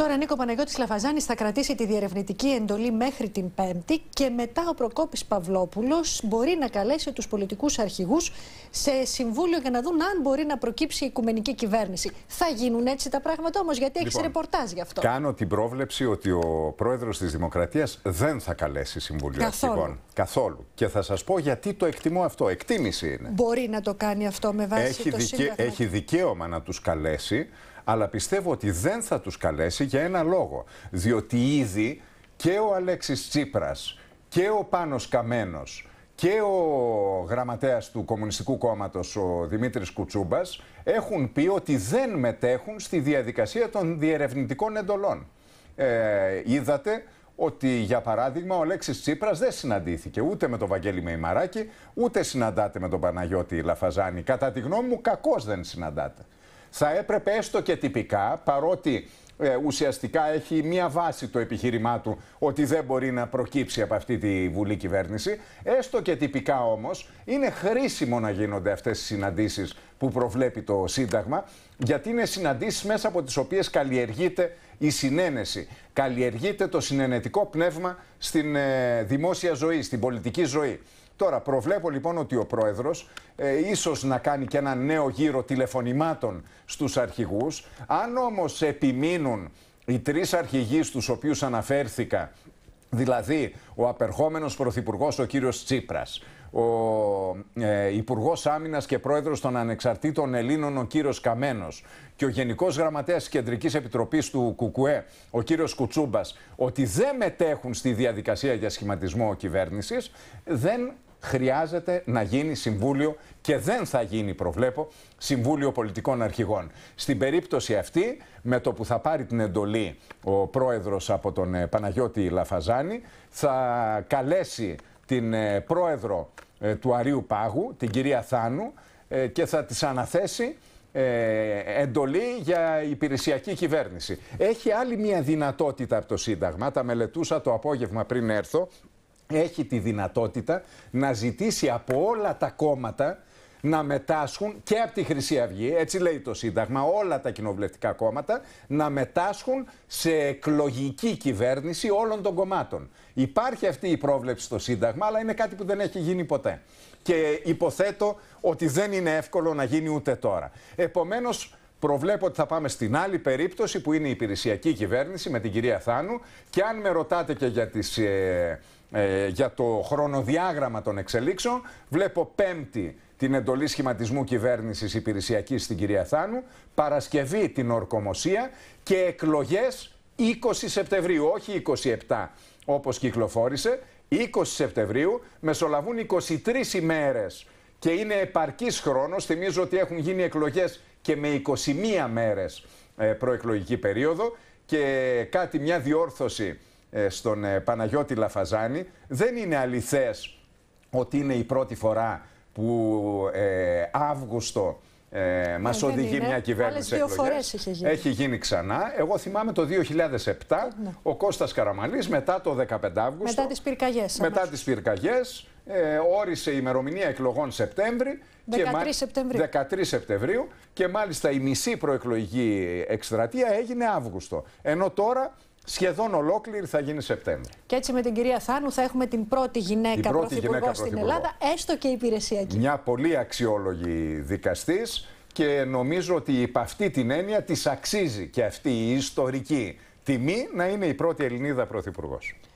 Τώρα Νίκο Παναγιώτης Λαφαζάνης θα κρατήσει τη διερευνητική εντολή μέχρι την Πέμπτη και μετά ο Προκόπης Παυλόπουλος μπορεί να καλέσει τους πολιτικούς αρχηγούς σε συμβούλιο για να δουν αν μπορεί να προκύψει η οικουμενική κυβέρνηση. Θα γίνουν έτσι τα πράγματα όμως γιατί λοιπόν, ρεπορτάζ γι' αυτό. Κάνω την πρόβλεψη ότι ο πρόεδρος της Δημοκρατίας δεν θα καλέσει συμβούλιο Καθόλου. αρχηγών. Καθόλου. Και θα σας πω γιατί το εκτιμώ αυτό. Εκτίμηση είναι. Μπορεί να το κάνει αυτό με βάση έχει το δικαι... Έχει δικαίωμα να τους καλέσει αλλά πιστεύω ότι δεν θα τους καλέσει για ένα λόγο. Διότι ήδη και ο Αλέξης Τσίπρας και ο Πάνος Καμένος και ο γραμματέας του Κομμουνιστικού Κόμματος, ο Δημήτρης Κουτσούμπας, έχουν πει ότι δεν μετέχουν στη διαδικασία των διερευνητικών εντολών. Ε, είδατε ότι, για παράδειγμα, ο Αλέξης Τσίπρας δεν συναντήθηκε ούτε με τον Βαγγέλη Μεϊμαράκη, ούτε συναντάται με τον Παναγιώτη Λαφαζάνη. Κατά τη γνώμη μου, κακώς δεν συναντάται θα έπρεπε έστω και τυπικά, παρότι ε, ουσιαστικά έχει μία βάση το επιχείρημά του ότι δεν μπορεί να προκύψει από αυτή τη Βουλή Κυβέρνηση. Έστω και τυπικά όμως είναι χρήσιμο να γίνονται αυτές οι συναντήσεις που προβλέπει το Σύνταγμα, γιατί είναι συναντήσεις μέσα από τις οποίες καλλιεργείται η συνένεση. Καλλιεργείται το συνενετικό πνεύμα στην ε, δημόσια ζωή, στην πολιτική ζωή. Τώρα, προβλέπω λοιπόν ότι ο πρόεδρος ε, ίσως να κάνει και ένα νέο γύρο τηλεφωνημάτων στους αρχηγούς. Αν όμως επιμείνουν οι τρεις αρχηγοί στους οποίους αναφέρθηκα, δηλαδή ο απερχόμενος πρωθυπουργός, ο κύριος Τσίπρας, ο ε, Υπουργός Άμυνας και Πρόεδρος των Ανεξαρτήτων Ελλήνων, ο κύριος Καμένος, και ο Γενικός Γραμματέας Κεντρικής Επιτροπής του ΚΚΕ, ο κύριος Κουτσούμπας, ότι δεν μετέχουν στη διαδικασία για σχηματισμό κυβέρνησης, δεν χρειάζεται να γίνει συμβούλιο και δεν θα γίνει, προβλέπω, Συμβούλιο Πολιτικών Αρχηγών. Στην περίπτωση αυτή, με το που θα πάρει την εντολή ο πρόεδρος από τον ε, Παναγιώτη Λαφαζάνη, θα καλέσει την ε, πρόεδρο ε, του Αρίου Πάγου, την κυρία Θάνου, και θα της αναθέσει εντολή για υπηρεσιακή κυβέρνηση. Έχει άλλη μια δυνατότητα από το Σύνταγμα, τα μελετούσα το απόγευμα πριν έρθω, έχει τη δυνατότητα να ζητήσει από όλα τα κόμματα να μετάσχουν και από τη Χρυσή Αυγή, έτσι λέει το Σύνταγμα, όλα τα κοινοβουλευτικά κόμματα, να μετάσχουν σε εκλογική κυβέρνηση όλων των κομμάτων. Υπάρχει αυτή η πρόβλεψη στο Σύνταγμα, αλλά είναι κάτι που δεν έχει γίνει ποτέ. Και υποθέτω ότι δεν είναι εύκολο να γίνει ούτε τώρα. Επομένως, Προβλέπω ότι θα πάμε στην άλλη περίπτωση που είναι η υπηρεσιακή κυβέρνηση με την κυρία Θάνου και αν με ρωτάτε και για, ε, ε, το χρονοδιάγραμμα των εξελίξεων βλέπω πέμπτη την εντολή σχηματισμού κυβέρνησης υπηρεσιακής στην κυρία Θάνου, Παρασκευή την ορκομοσία και εκλογές 20 Σεπτεμβρίου, όχι 27 όπως κυκλοφόρησε, 20 Σεπτεμβρίου μεσολαβούν 23 ημέρες και είναι επαρκής χρόνος. Θυμίζω ότι έχουν γίνει εκλογές και με 21 μέρες ε, προεκλογική περίοδο και κάτι, μια διόρθωση ε, στον ε, Παναγιώτη Λαφαζάνη. Δεν είναι αληθές ότι είναι η πρώτη φορά που Αύγουστο ε, μα οδηγεί μια κυβέρνηση γίνει. Έχει γίνει ξανά. Εγώ θυμάμαι το 2007 ναι. ο Κώστας Καραμαλής μετά το 15 Αύγουστο. Μετά τις πυρκαγιές. Μετά τις πυρκαγιές ε, όρισε η ημερομηνία εκλογών Σεπτέμβρη. 13 και, Σεπτεμβρίου. 13 Σεπτεμβρίου και μάλιστα η μισή προεκλογική εκστρατεία έγινε Αύγουστο. Ενώ τώρα σχεδόν ολόκληρη θα γίνει Σεπτέμβρη. Και έτσι με την κυρία Θάνου θα έχουμε την πρώτη γυναίκα την πρώτη πρωθυπουργό στην Ελλάδα, έστω και υπηρεσιακή. Μια πολύ αξιόλογη δικαστής και νομίζω ότι υπ' αυτή την έννοια της αξίζει και αυτή η ιστορική τιμή να είναι η πρώτη Ελληνίδα πρωθυπουργός.